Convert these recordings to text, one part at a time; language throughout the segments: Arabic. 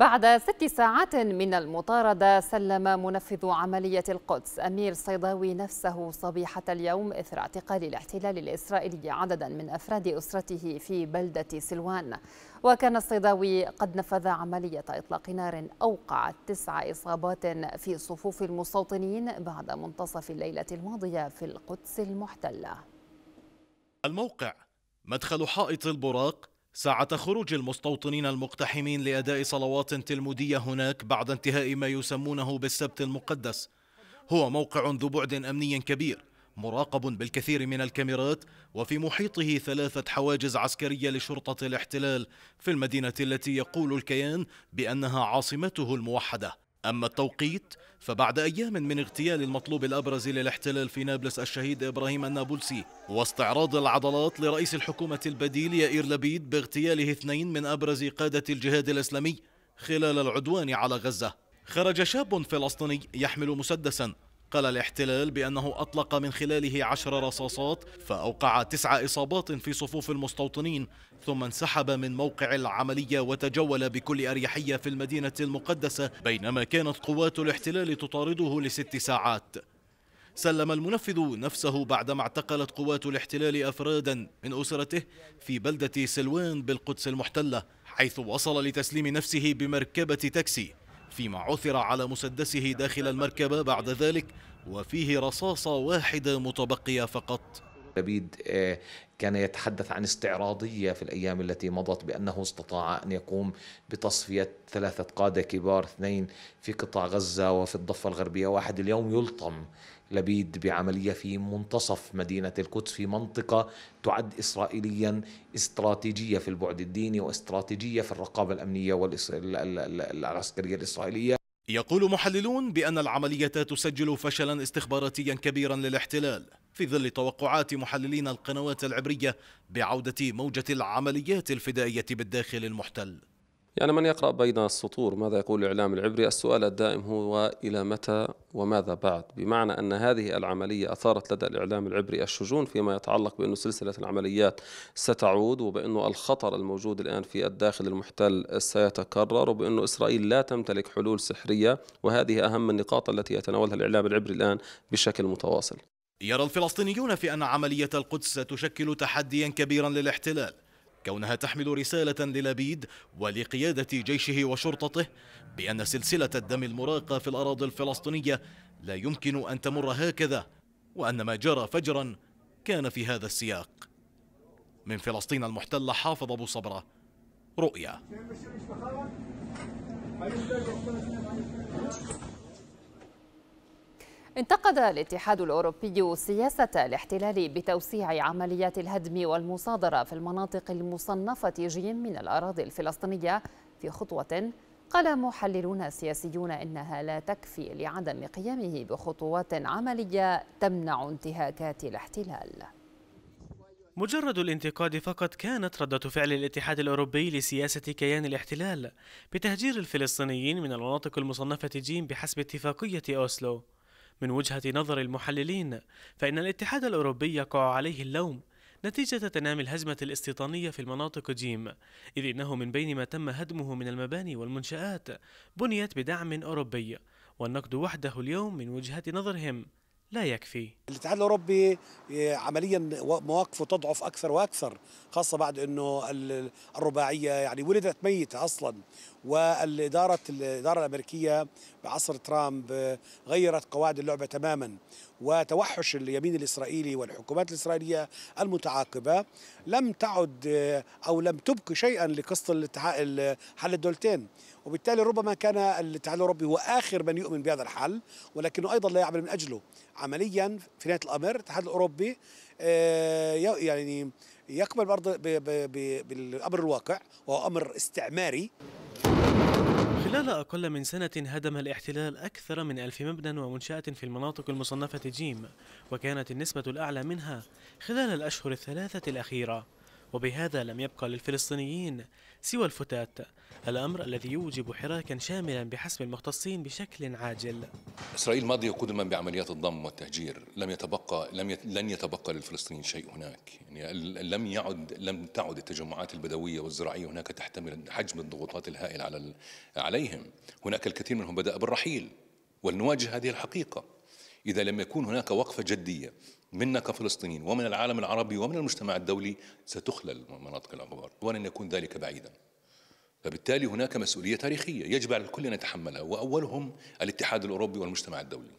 بعد ست ساعات من المطاردة سلم منفذ عملية القدس أمير الصيداوي نفسه صبيحة اليوم إثر اعتقال الاحتلال الإسرائيلي عددا من أفراد أسرته في بلدة سلوان وكان الصيداوي قد نفذ عملية إطلاق نار أوقعت تسع إصابات في صفوف المستوطنين بعد منتصف الليلة الماضية في القدس المحتلة الموقع مدخل حائط البراق ساعة خروج المستوطنين المقتحمين لأداء صلوات تلمودية هناك بعد انتهاء ما يسمونه بالسبت المقدس هو موقع ذو بعد أمني كبير مراقب بالكثير من الكاميرات وفي محيطه ثلاثة حواجز عسكرية لشرطة الاحتلال في المدينة التي يقول الكيان بأنها عاصمته الموحدة أما التوقيت فبعد أيام من اغتيال المطلوب الأبرز للاحتلال في نابلس الشهيد إبراهيم النابلسي واستعراض العضلات لرئيس الحكومة البديل يائير لبيد باغتياله اثنين من أبرز قادة الجهاد الإسلامي خلال العدوان على غزة خرج شاب فلسطيني يحمل مسدسا قال الاحتلال بأنه أطلق من خلاله عشر رصاصات فأوقع تسع إصابات في صفوف المستوطنين ثم انسحب من موقع العملية وتجول بكل أريحية في المدينة المقدسة بينما كانت قوات الاحتلال تطارده لست ساعات سلم المنفذ نفسه بعدما اعتقلت قوات الاحتلال أفرادا من أسرته في بلدة سلوان بالقدس المحتلة حيث وصل لتسليم نفسه بمركبة تاكسي فيما عثر على مسدسه داخل المركبة بعد ذلك وفيه رصاصة واحدة متبقية فقط لبيد آه، كان يتحدث عن استعراضية في الأيام التي مضت بأنه استطاع أن يقوم بتصفية ثلاثة قادة كبار اثنين في قطاع غزة وفي الضفة الغربية واحد اليوم يلطم لبيد بعملية في منتصف مدينة القدس في منطقة تعد إسرائيليا استراتيجية في البعد الديني واستراتيجية في الرقابة الأمنية والعسكرية الإسرائيلية يقول محللون بأن العملية تسجل فشلا استخباراتيا كبيرا للاحتلال في ظل توقعات محللين القنوات العبرية بعودة موجة العمليات الفدائية بالداخل المحتل يعني من يقرأ بين السطور ماذا يقول الإعلام العبري السؤال الدائم هو إلى متى وماذا بعد بمعنى أن هذه العملية أثارت لدى الإعلام العبري الشجون فيما يتعلق بأن سلسلة العمليات ستعود وبأن الخطر الموجود الآن في الداخل المحتل سيتكرر وبأن إسرائيل لا تمتلك حلول سحرية وهذه أهم النقاط التي يتناولها الإعلام العبري الآن بشكل متواصل يرى الفلسطينيون في أن عملية القدس ستشكل تحديا كبيرا للاحتلال كونها تحمل رسالة للبيد ولقيادة جيشه وشرطته بأن سلسلة الدم المراقة في الأراضي الفلسطينية لا يمكن أن تمر هكذا وأن ما جرى فجرا كان في هذا السياق من فلسطين المحتلة حافظ أبو صبرة رؤيا انتقد الاتحاد الأوروبي سياسة الاحتلال بتوسيع عمليات الهدم والمصادرة في المناطق المصنفة جيم من الأراضي الفلسطينية في خطوة قال محللون سياسيون إنها لا تكفي لعدم قيامه بخطوات عملية تمنع انتهاكات الاحتلال مجرد الانتقاد فقط كانت ردة فعل الاتحاد الأوروبي لسياسة كيان الاحتلال بتهجير الفلسطينيين من المناطق المصنفة جيم بحسب اتفاقية أوسلو من وجهة نظر المحللين فإن الاتحاد الأوروبي يقع عليه اللوم نتيجة تنامي الهزمة الاستيطانية في المناطق جيم إذ إنه من بين ما تم هدمه من المباني والمنشآت بنيت بدعم أوروبي والنقد وحده اليوم من وجهة نظرهم لا يكفي الاتحاد الاوروبي عمليا مواقفه تضعف اكثر واكثر خاصه بعد انه الرباعيه يعني ولدت ميته اصلا والاداره الاداره الامريكيه بعصر ترامب غيرت قواعد اللعبه تماما وتوحش اليمين الإسرائيلي والحكومات الإسرائيلية المتعاقبة لم تعد آه، أو لم تبقي شيئا لقصة حل الدولتين وبالتالي ربما كان الاتحاد الأوروبي هو آخر من يؤمن بهذا الحل ولكنه أيضا لا يعمل من أجله عمليا في نهاية الأمر الاتحاد الأوروبي آه، يعني يقبل برضه بالأمر الواقع وهو أمر استعماري خلال أقل من سنة هدم الاحتلال أكثر من ألف مبنى ومنشأة في المناطق المصنفة جيم وكانت النسبة الأعلى منها خلال الأشهر الثلاثة الأخيرة وبهذا لم يبقى للفلسطينيين سوى الفتات الأمر الذي يوجب حراكا شاملا بحسب المختصين بشكل عاجل إسرائيل ماضية قدما بعمليات الضم والتهجير لم يتبقى لم يت... لن يتبقى للفلسطينيين شيء هناك يعني لم يعد لم تعد التجمعات البدوية والزراعية هناك تحتمل حجم الضغوطات الهائل على ال... عليهم هناك الكثير منهم بدأ بالرحيل ولنواجه هذه الحقيقة إذا لم يكون هناك وقفة جدية منا كفلسطينيين ومن العالم العربي ومن المجتمع الدولي ستخلل مناطق الأخبار ولن يكون ذلك بعيدا فبالتالي هناك مسؤولية تاريخية يجب على الكل أن يتحملها وأولهم الاتحاد الأوروبي والمجتمع الدولي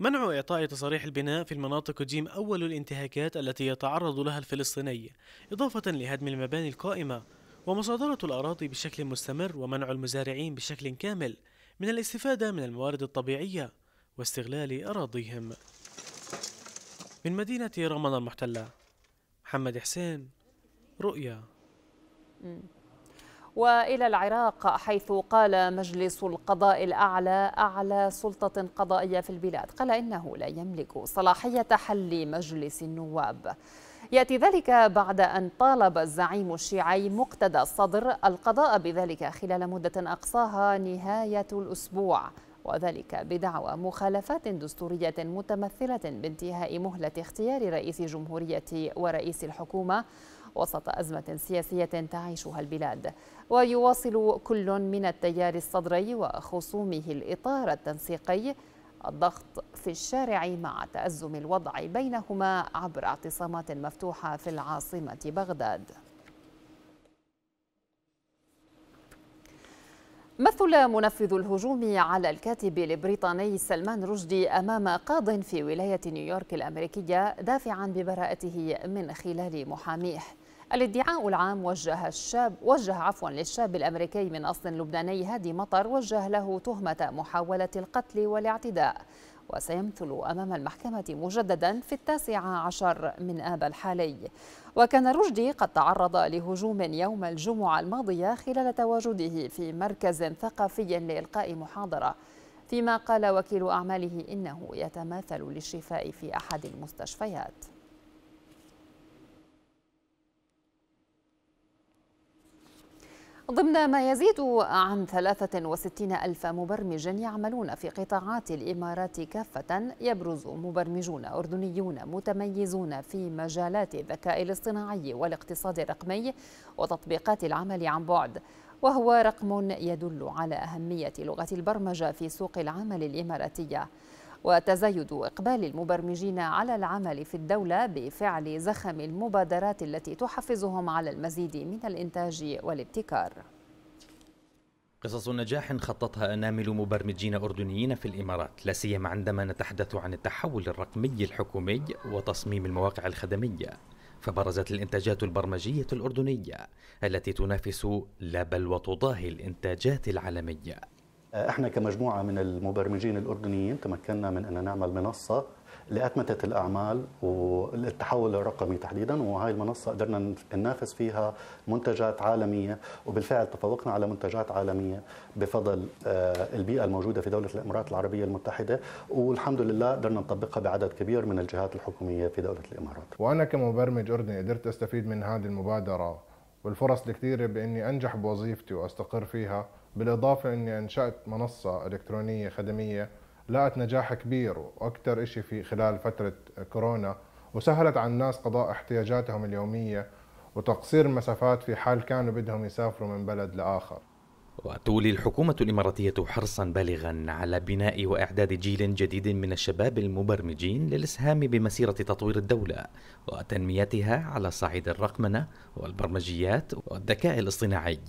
منع إعطاء تصاريح البناء في المناطق جيم أول الانتهاكات التي يتعرض لها الفلسطيني إضافة لهدم المباني القائمة ومصادرة الأراضي بشكل مستمر ومنع المزارعين بشكل كامل من الاستفادة من الموارد الطبيعية واستغلال أراضيهم من مدينة رمضان المحتلة محمد حسين رؤيا والى العراق حيث قال مجلس القضاء الاعلى اعلى سلطه قضائيه في البلاد قال انه لا يملك صلاحيه حل مجلس النواب ياتي ذلك بعد ان طالب الزعيم الشيعي مقتدى الصدر القضاء بذلك خلال مده اقصاها نهايه الاسبوع وذلك بدعوى مخالفات دستورية متمثلة بانتهاء مهلة اختيار رئيس جمهورية ورئيس الحكومة وسط أزمة سياسية تعيشها البلاد ويواصل كل من التيار الصدري وخصومه الإطار التنسيقي الضغط في الشارع مع تأزم الوضع بينهما عبر اعتصامات مفتوحة في العاصمة بغداد مثل منفذ الهجوم على الكاتب البريطاني سلمان رشدي امام قاض في ولايه نيويورك الامريكيه دافعا ببراءته من خلال محاميه الادعاء العام وجه الشاب وجه عفوا للشاب الامريكي من اصل لبناني هادي مطر وجه له تهمه محاوله القتل والاعتداء وسيمثل أمام المحكمة مجددا في التاسع عشر من آب الحالي وكان رشدي قد تعرض لهجوم يوم الجمعة الماضية خلال تواجده في مركز ثقافي لإلقاء محاضرة فيما قال وكيل أعماله إنه يتماثل للشفاء في أحد المستشفيات ضمن ما يزيد عن 63 ألف مبرمج يعملون في قطاعات الإمارات كافة يبرز مبرمجون أردنيون متميزون في مجالات الذكاء الاصطناعي والاقتصاد الرقمي وتطبيقات العمل عن بعد وهو رقم يدل على أهمية لغة البرمجة في سوق العمل الإماراتية وتزايد إقبال المبرمجين على العمل في الدولة بفعل زخم المبادرات التي تحفزهم على المزيد من الإنتاج والابتكار قصص نجاح خططها أنامل مبرمجين أردنيين في الإمارات لا سيما عندما نتحدث عن التحول الرقمي الحكومي وتصميم المواقع الخدمية فبرزت الإنتاجات البرمجية الأردنية التي تنافس لا بل وتضاهي الإنتاجات العالمية آه، احنا كمجموعه من المبرمجين الاردنيين تمكنا من ان نعمل منصه لاتمته الاعمال والتحول الرقمي تحديدا وهي المنصه قدرنا ننافس فيها منتجات عالميه وبالفعل تفوقنا على منتجات عالميه بفضل آه، البيئه الموجوده في دوله الامارات العربيه المتحده والحمد لله قدرنا نطبقها بعدد كبير من الجهات الحكوميه في دوله الامارات. وانا كمبرمج اردني قدرت استفيد من هذه المبادره والفرص الكثيرة بإني أنجح بوظيفتي وأستقر فيها بالإضافة إني أنشأت منصة إلكترونية خدمية لقت نجاح كبير وأكثر إشي في خلال فترة كورونا وسهلت على الناس قضاء احتياجاتهم اليومية وتقصير المسافات في حال كانوا بدهم يسافروا من بلد لآخر وتولي الحكومة الإماراتية حرصا بالغا على بناء وإعداد جيل جديد من الشباب المبرمجين للإسهام بمسيرة تطوير الدولة وتنميتها على صعيد الرقمنة والبرمجيات والذكاء الاصطناعي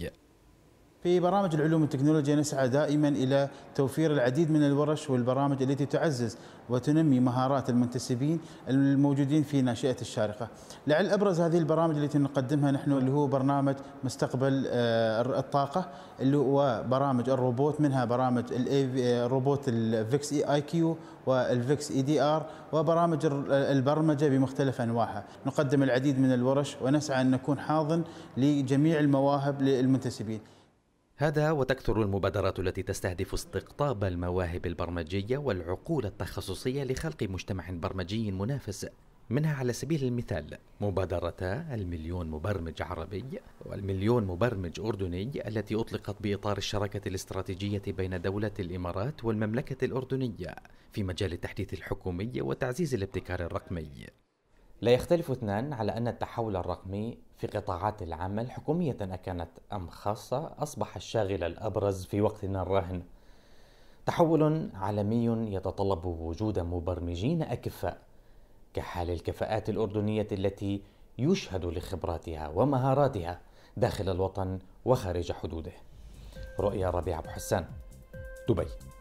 في برامج العلوم والتكنولوجيا نسعى دائما الى توفير العديد من الورش والبرامج التي تعزز وتنمي مهارات المنتسبين الموجودين في ناشئه الشارقه. لعل ابرز هذه البرامج التي نقدمها نحن اللي هو برنامج مستقبل آه، الطاقه اللي هو برامج الروبوت منها برامج الروبوت الفيكس اي اي كيو والفيكس اي دي ار وبرامج آه، البرمجه بمختلف انواعها. نقدم العديد من الورش ونسعى ان نكون حاضن لجميع المواهب للمنتسبين. هذا وتكثر المبادرات التي تستهدف استقطاب المواهب البرمجيه والعقول التخصصيه لخلق مجتمع برمجي منافس منها على سبيل المثال مبادرتا المليون مبرمج عربي والمليون مبرمج أردني التي أطلقت بإطار الشراكة الاستراتيجية بين دولة الإمارات والمملكة الأردنية في مجال التحديث الحكومي وتعزيز الابتكار الرقمي لا يختلف اثنان على أن التحول الرقمي في قطاعات العمل حكومية أكانت أم خاصة أصبح الشاغل الأبرز في وقتنا الراهن تحول عالمي يتطلب وجود مبرمجين أكفاء كحال الكفاءات الأردنية التي يشهد لخبراتها ومهاراتها داخل الوطن وخارج حدوده رؤيا ربيع أبو حسان دبي